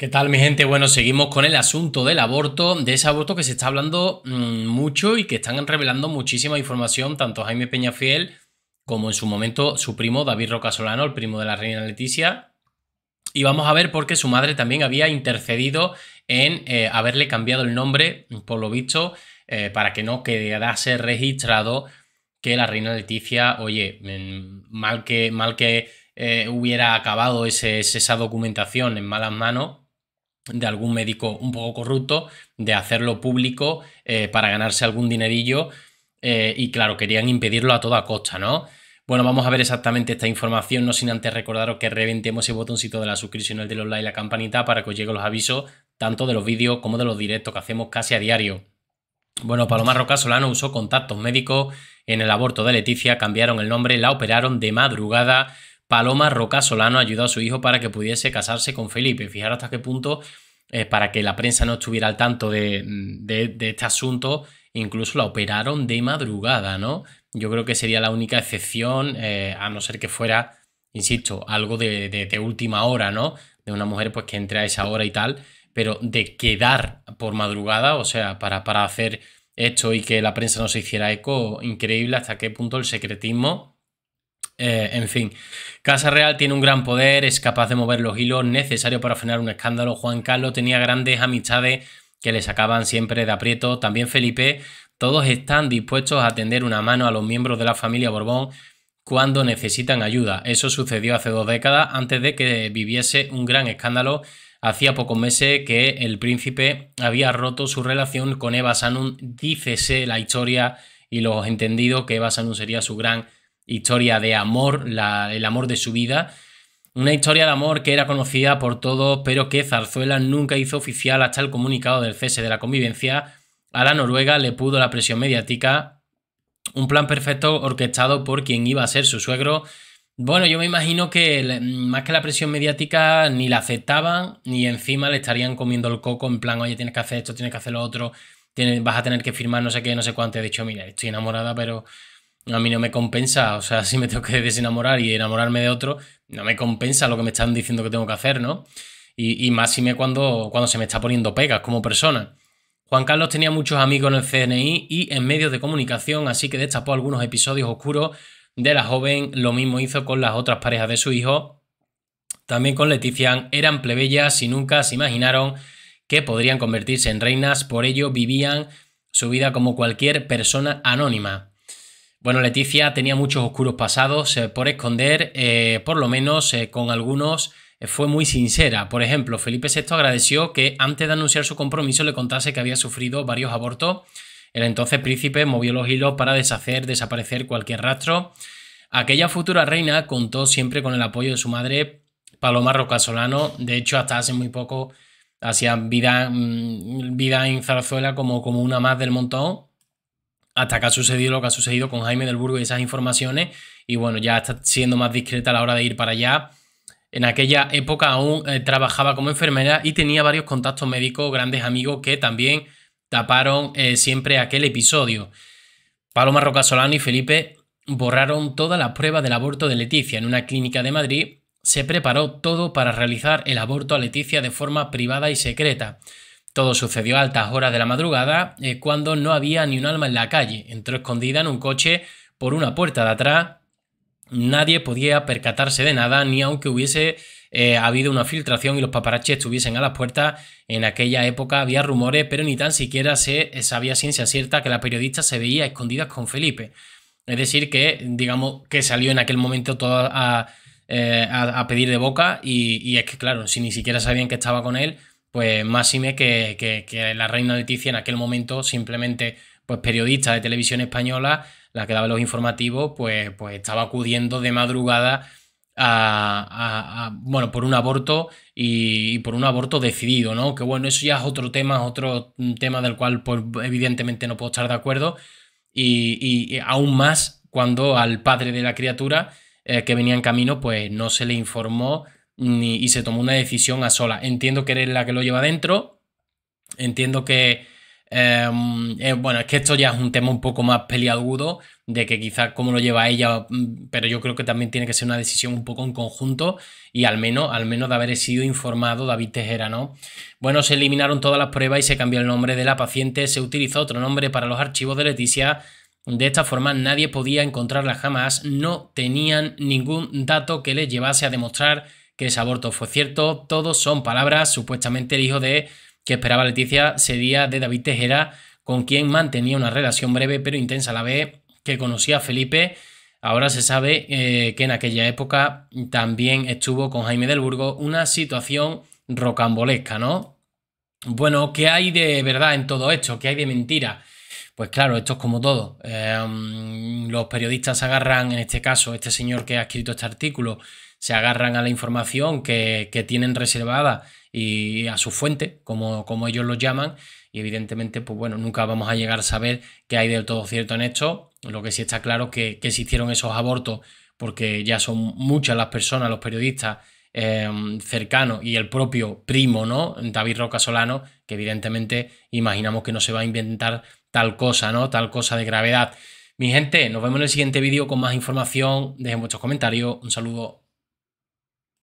¿Qué tal mi gente? Bueno, seguimos con el asunto del aborto, de ese aborto que se está hablando mm, mucho y que están revelando muchísima información tanto Jaime Peñafiel como en su momento su primo David Roca Solano, el primo de la reina Leticia. Y vamos a ver por qué su madre también había intercedido en eh, haberle cambiado el nombre, por lo visto, eh, para que no quedase registrado que la reina Leticia, oye, mal que, mal que eh, hubiera acabado esa documentación en malas manos, de algún médico un poco corrupto, de hacerlo público eh, para ganarse algún dinerillo eh, y claro, querían impedirlo a toda costa, ¿no? Bueno, vamos a ver exactamente esta información, no sin antes recordaros que reventemos ese botoncito de la suscripción, el de los likes, la campanita para que os lleguen los avisos tanto de los vídeos como de los directos que hacemos casi a diario. Bueno, Paloma Roca Solano usó contactos médicos en el aborto de Leticia, cambiaron el nombre, la operaron de madrugada, Paloma Roca Solano ayudó a su hijo para que pudiese casarse con Felipe. Fijaros hasta qué punto, eh, para que la prensa no estuviera al tanto mm, de, este asunto, incluso la operaron de madrugada, ¿no? Yo creo que sería la única excepción, eh, a no ser que fuera, insisto, algo de, de, última hora, ¿no? De una mujer pues que entre a esa hora y tal, pero de quedar por madrugada, o sea, para, para hacer esto y que la prensa no se hiciera eco, increíble hasta qué punto el secretismo eh, en fin, Casa Real tiene un gran poder, es capaz de mover los hilos necesarios para frenar un escándalo. Juan Carlos tenía grandes amistades que le sacaban siempre de aprieto. También Felipe, todos están dispuestos a tender una mano a los miembros de la familia Borbón cuando necesitan ayuda. Eso sucedió hace dos décadas, antes de que viviese un gran escándalo. Hacía pocos meses que el príncipe había roto su relación con Eva Sanun. Dícese la historia y los entendidos que Eva Sanun sería su gran historia de amor, la, el amor de su vida. Una historia de amor que era conocida por todos, pero que Zarzuela nunca hizo oficial hasta el comunicado del cese de la convivencia. A la Noruega le pudo la presión mediática, un plan perfecto orquestado por quien iba a ser su suegro. Bueno, yo me imagino que más que la presión mediática ni la aceptaban, ni encima le estarían comiendo el coco en plan, oye, tienes que hacer esto, tienes que hacer lo otro, vas a tener que firmar no sé qué, no sé cuánto. He dicho, mira, estoy enamorada, pero a mí no me compensa, o sea, si me tengo que desenamorar y enamorarme de otro, no me compensa lo que me están diciendo que tengo que hacer, ¿no? Y, más si me cuando, cuando se me está poniendo pegas como persona. Juan Carlos tenía muchos amigos en el CNI y en medios de comunicación, así que destapó algunos episodios oscuros de la joven. Lo mismo hizo con las otras parejas de su hijo. También con Leticia eran plebeyas y nunca se imaginaron que podrían convertirse en reinas, por ello vivían su vida como cualquier persona anónima. Bueno, Leticia tenía muchos oscuros pasados eh, por esconder, eh, por lo menos eh, con algunos fue muy sincera. Por ejemplo, Felipe VI agradeció que antes de anunciar su compromiso le contase que había sufrido varios abortos. El entonces príncipe movió los hilos para deshacer, desaparecer cualquier rastro. Aquella futura reina contó siempre con el apoyo de su madre, Paloma Rocasolano. De hecho, hasta hace muy poco hacía vida, mm, vida en Zarzuela como, como una más del montón hasta que ha sucedido lo que ha sucedido con Jaime del Burgo y esas informaciones. Y bueno, ya está siendo más discreta a la hora de ir para allá. En aquella época aún eh, trabajaba como enfermera y tenía varios contactos médicos, grandes amigos que también taparon eh, siempre aquel episodio. Paloma Rocasolano y Felipe borraron toda la prueba del aborto de Leticia en una clínica de Madrid. Se preparó todo para realizar el aborto a Leticia de forma privada y secreta. Todo sucedió a altas horas de la madrugada, eh, cuando no había ni un alma en la calle. Entró escondida en un coche por una puerta de atrás. Nadie podía percatarse de nada, ni aunque hubiese eh, habido una filtración y los paparazzi estuviesen a las puertas. En aquella época había rumores, pero ni tan siquiera se eh, sabía ciencia cierta que la periodista se veía escondida con Felipe. Es decir, que digamos que salió en aquel momento todo a, pedir de boca y, y, es que claro, si ni siquiera sabían que estaba con él, pues máxime que, que, la reina Leticia en aquel momento simplemente pues periodista de televisión española, la que daba los informativos, pues, pues estaba acudiendo de madrugada a, bueno, por un aborto y, por un aborto decidido, ¿no? Que bueno, eso ya es otro tema, otro tema del cual pues, evidentemente no puedo estar de acuerdo y, aún más cuando al padre de la criatura eh, que venía en camino pues no se le informó ni, y se tomó una decisión a sola. Entiendo que eres la que lo lleva dentro, entiendo que... Em, eh, bueno, es que esto ya es un tema un poco más peliagudo, de que quizás cómo lo lleva ella, mm, pero yo creo que también tiene que ser una decisión un poco en conjunto y al menos, al menos de haber sido informado David Tejera, ¿no? Bueno, se eliminaron todas las pruebas y se cambió el nombre de la paciente, se utilizó otro nombre para los archivos de Leticia. De esta forma nadie podía encontrarla jamás, no tenían ningún dato que les llevase a demostrar que ese aborto fue cierto. Todos son palabras. Supuestamente el hijo de que esperaba Leticia sería de David Tejera, con quien mantenía una relación breve pero intensa a la vez, que conocía a Felipe. Ahora se sabe eh, que en aquella época también estuvo con Jaime del Burgo una situación rocambolesca, ¿no? Bueno, ¿qué hay de verdad en todo esto? ¿Qué hay de mentira? Pues claro, esto es como todo. Em, los periodistas agarran, en este caso, este señor que ha escrito este artículo, se agarran a la información que, tienen reservada y a su fuente, como, como ellos lo llaman, y evidentemente, pues bueno, nunca vamos a llegar a saber qué hay del todo cierto en esto. Lo que sí está claro es que, se hicieron esos abortos, porque ya son muchas las personas, los periodistas eh, cercanos y el propio primo, ¿no? David Roca Solano, que evidentemente imaginamos que no se va a inventar tal cosa, ¿no? Tal cosa de gravedad. Mi gente, nos vemos en el siguiente vídeo con más información. Dejen vuestros comentarios. Un saludo.